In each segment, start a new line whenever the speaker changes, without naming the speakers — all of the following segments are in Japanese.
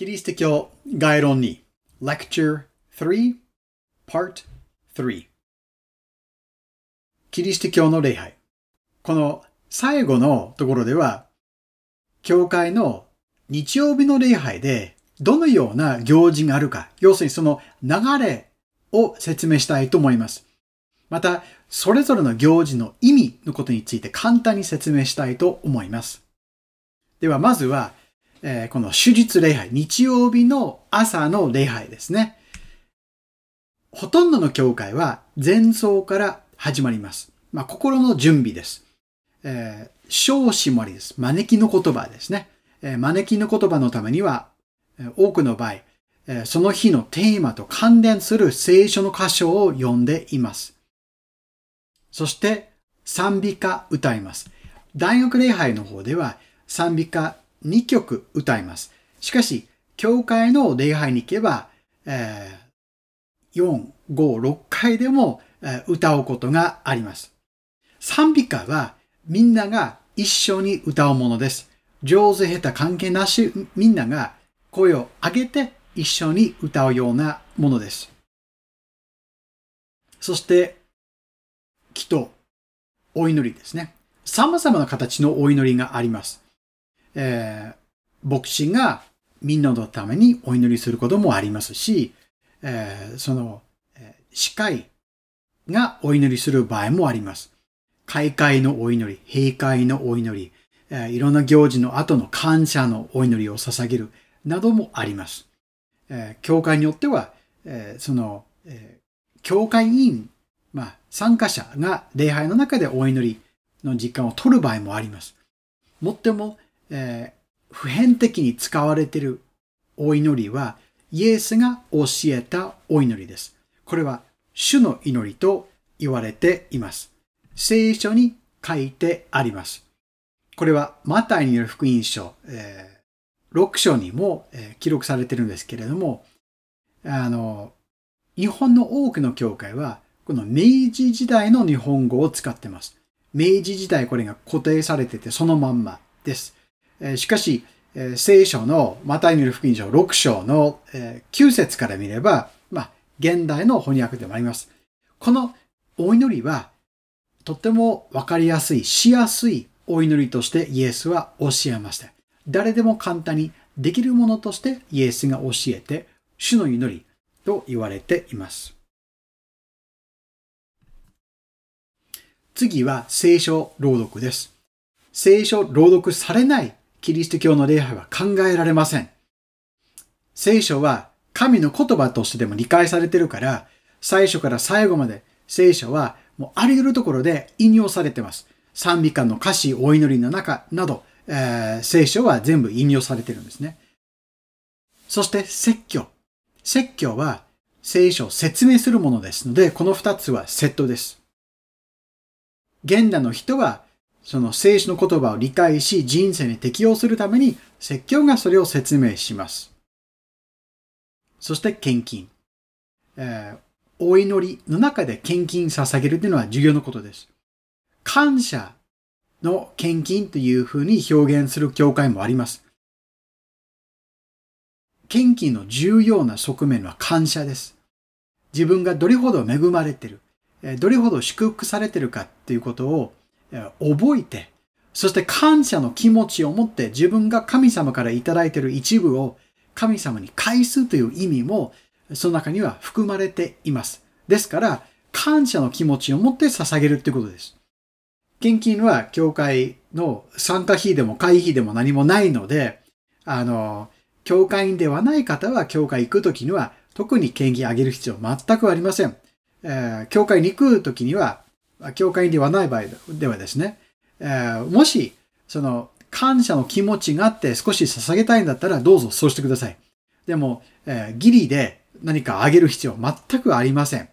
キリスト教概論に Lecture 3 Part 3キリスト教の礼拝。この最後のところでは、教会の日曜日の礼拝でどのような行事があるか、要するにその流れを説明したいと思います。また、それぞれの行事の意味のことについて簡単に説明したいと思います。では、まずは、えー、この手術礼拝、日曜日の朝の礼拝ですね。ほとんどの教会は前奏から始まります。まあ、心の準備です。えー、少子もありです。招きの言葉ですね。えー、招きの言葉のためには、多くの場合、えー、その日のテーマと関連する聖書の箇所を読んでいます。そして、賛美歌歌います。大学礼拝の方では賛美歌2曲歌います。しかし、教会の礼拝に行けば、えー、4、5、6回でも、えー、歌うことがあります。賛美歌はみんなが一緒に歌うものです。上手下手関係なし、みんなが声を上げて一緒に歌うようなものです。そして、祈祷、お祈りですね。様々な形のお祈りがあります。えー、牧師がみんなのためにお祈りすることもありますし、えー、その、司会がお祈りする場合もあります。開会のお祈り、閉会のお祈り、えー、いろんな行事の後の感謝のお祈りを捧げるなどもあります。えー、教会によっては、えー、その、えー、教会委員、まあ、参加者が礼拝の中でお祈りの時間を取る場合もあります。もっても、えー、普遍的に使われているお祈りは、イエスが教えたお祈りです。これは、主の祈りと言われています。聖書に書いてあります。これは、マタイによる福音書、えー、6章にも、えー、記録されているんですけれども、あの、日本の多くの教会は、この明治時代の日本語を使ってます。明治時代これが固定されててそのまんまです。しかし、聖書のマタイにル福音書6章の9節から見れば、まあ、現代の翻訳でもあります。このお祈りは、とってもわかりやすい、しやすいお祈りとしてイエスは教えました。誰でも簡単にできるものとしてイエスが教えて、主の祈りと言われています。次は聖書朗読です。聖書朗読されないキリスト教の礼拝は考えられません。聖書は神の言葉としてでも理解されてるから、最初から最後まで聖書はもうあり得るところで引用されてます。賛美歌の歌詞、お祈りの中など、えー、聖書は全部引用されてるんですね。そして説教。説教は聖書を説明するものですので、この二つはセットです。現代の人はその聖書の言葉を理解し人生に適応するために説教がそれを説明します。そして献金。えー、お祈りの中で献金捧げるというのは重要なことです。感謝の献金というふうに表現する教会もあります。献金の重要な側面は感謝です。自分がどれほど恵まれている、どれほど祝福されているかっていうことを覚えて、そして感謝の気持ちを持って自分が神様からいただいている一部を神様に返すという意味もその中には含まれています。ですから、感謝の気持ちを持って捧げるということです。献金は教会の参加費でも会費でも何もないので、あの、教会員ではない方は教会行くときには特に献金あげる必要全くありません。えー、教会に行くときには教会ではない場合ではですね、えー、もし、その、感謝の気持ちがあって少し捧げたいんだったらどうぞそうしてください。でも、えー、ギリで何かあげる必要全くありません。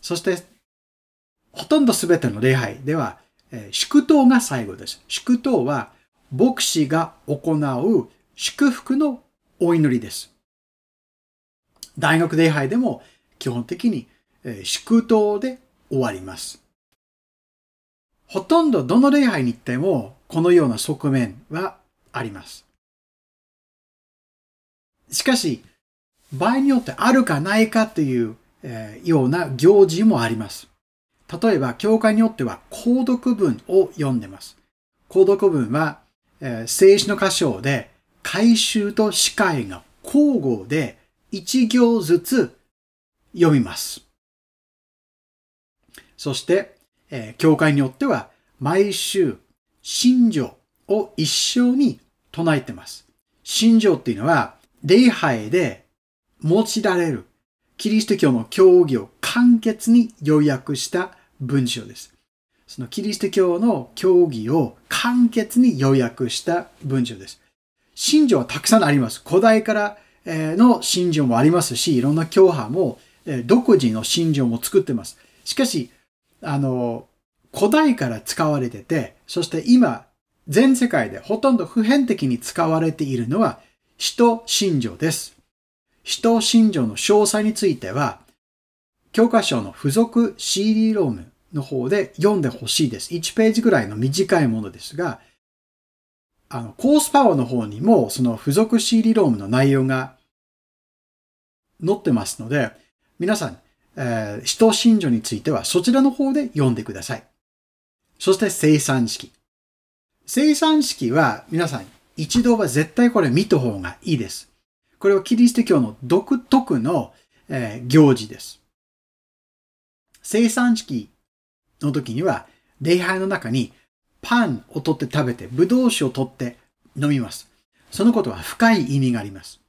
そして、ほとんど全ての礼拝では、えー、祝祷が最後です。祝祷は、牧師が行う祝福のお祈りです。大学礼拝でも基本的に、え祝祷で終わります。ほとんどどの礼拝に行ってもこのような側面はあります。しかし、場合によってあるかないかという、えー、ような行事もあります。例えば、教会によっては、購読文を読んでます。購読文は、えー、聖の箇所で、回収と司会が交互で1行ずつ読みます。そして、えー、教会によっては毎週、信条を一生に唱えてます。信条っていうのは、礼拝で用いられるキリスト教の教義を簡潔に要約した文章です。そのキリスト教の教義を簡潔に要約した文章です。信条はたくさんあります。古代からの信条もありますし、いろんな教派も独自の信条も作ってます。しかし、あの、古代から使われてて、そして今、全世界でほとんど普遍的に使われているのは、使徒信条です。使徒信条の詳細については、教科書の付属 CD ロームの方で読んでほしいです。1ページぐらいの短いものですが、あの、コースパワーの方にも、その付属 CD ロームの内容が載ってますので、皆さん、えー、使徒信条についてはそちらの方で読んでください。そして生産式。生産式は皆さん一度は絶対これ見た方がいいです。これはキリスト教の独特の、えー、行事です。生産式の時には礼拝の中にパンを取って食べて、ブドウ酒を取って飲みます。そのことは深い意味があります。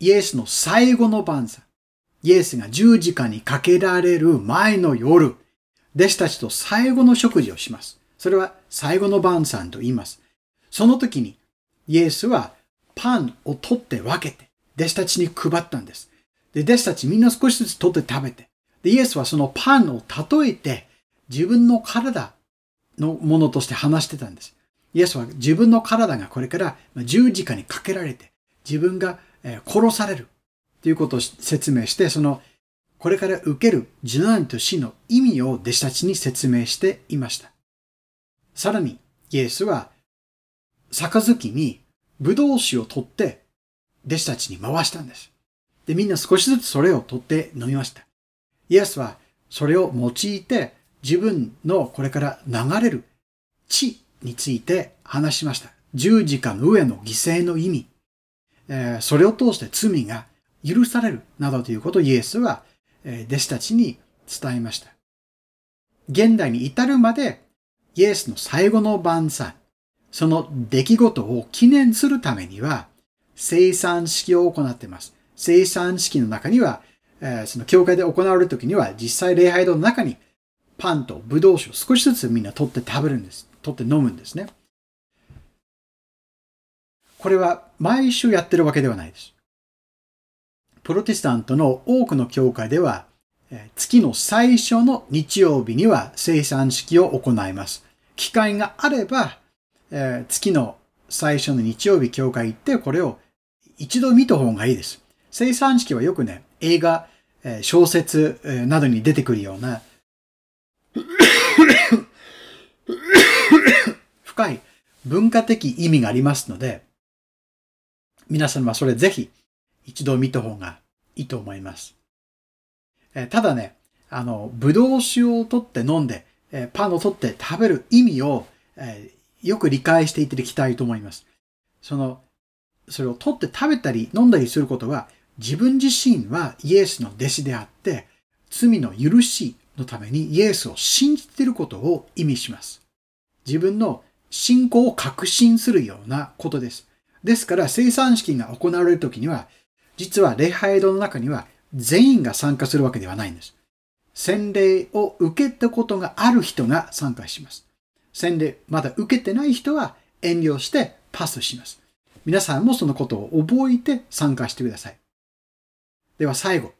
イエスの最後の晩餐。イエスが十字架にかけられる前の夜、弟子たちと最後の食事をします。それは最後の晩餐と言います。その時にイエスはパンを取って分けて、弟子たちに配ったんです。で、弟子たちみんな少しずつ取って食べて、で、イエスはそのパンを例えて自分の体のものとして話してたんです。イエスは自分の体がこれから十字架にかけられて、自分が殺される。とていうことを説明して、その、これから受ける受難と死の意味を弟子たちに説明していました。さらに、イエスは、杯にブドウ酒を取って、弟子たちに回したんです。で、みんな少しずつそれを取って飲みました。イエスは、それを用いて、自分のこれから流れる地について話しました。十字架の上の犠牲の意味、えー、それを通して罪が許されるなどということをイエスは弟子たちに伝えました。現代に至るまでイエスの最後の晩餐、その出来事を記念するためには生産式を行っています。生産式の中には、その教会で行われるときには実際礼拝堂の中にパンとブドウ酒を少しずつみんな取って食べるんです。取って飲むんですね。これは毎週やってるわけではないです。プロテスタントの多くの教会では、月の最初の日曜日には生産式を行います。機会があれば、え月の最初の日曜日教会行って、これを一度見た方がいいです。生産式はよくね、映画、え小説、などに出てくるような、深い文化的意味がありますので、皆さんはそれぜひ一度見た方がいいと思います。えただね、あの、ぶどう酒を取って飲んで、えパンを取って食べる意味を、えよく理解していただきたいと思います。その、それを取って食べたり飲んだりすることは、自分自身はイエスの弟子であって、罪の許しのためにイエスを信じていることを意味します。自分の信仰を確信するようなことです。ですから、生産式が行われるときには、実は礼拝堂の中には全員が参加するわけではないんです。洗礼を受けたことがある人が参加します。洗礼、まだ受けてない人は遠慮してパスします。皆さんもそのことを覚えて参加してください。では最後、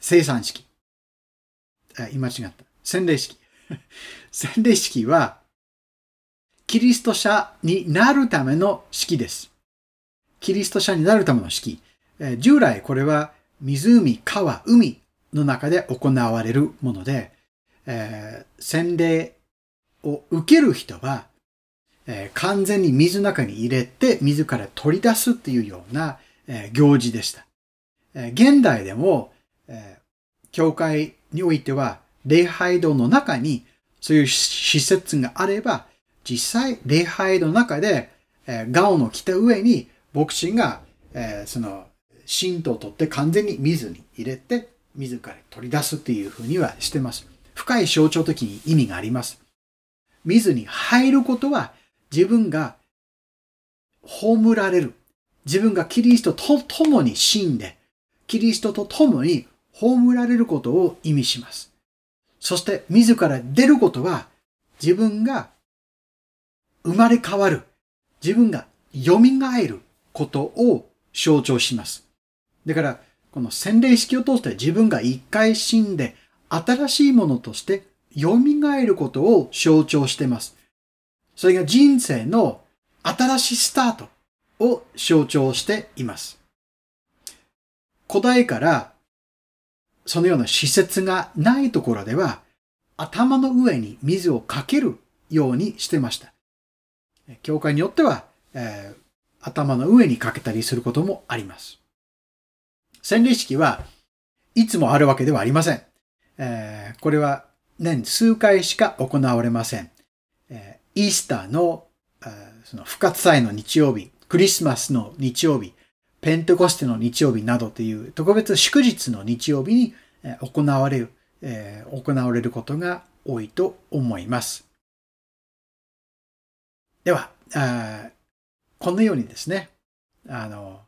生産式。あ、今違った。洗礼式。洗礼式は、キリスト者になるための式です。キリスト者になるための式。従来これは湖、川、海の中で行われるもので、えー、洗礼を受ける人は、えー、完全に水の中に入れて自ら取り出すっていうような、えー、行事でした。え現代でも、え教会においては礼拝堂の中にそういう施設があれば、実際礼拝堂の中で、えー、ガオンを着た上に牧師が、えー、その信徒を取って完全に水に入れて、自ら取り出すっていうふうにはしてます。深い象徴的に意味があります。水に入ることは自分が葬られる。自分がキリストと共に死んで、キリストと共に葬られることを意味します。そして自ら出ることは自分が生まれ変わる。自分が蘇ることを象徴します。だから、この洗礼式を通して自分が一回死んで、新しいものとして蘇ることを象徴してます。それが人生の新しいスタートを象徴しています。古代からそのような施設がないところでは頭の上に水をかけるようにしてました。教会によっては、えー、頭の上にかけたりすることもあります。洗礼式はいつもあるわけではありません。えー、これは年数回しか行われません。えー、イースターの、えー、その復活祭の日曜日、クリスマスの日曜日、ペンテコステの日曜日などという特別祝日の日曜日に行われる、えー、行われることが多いと思います。では、このようにですね、あの、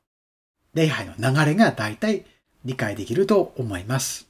礼拝の流れが大体理解できると思います。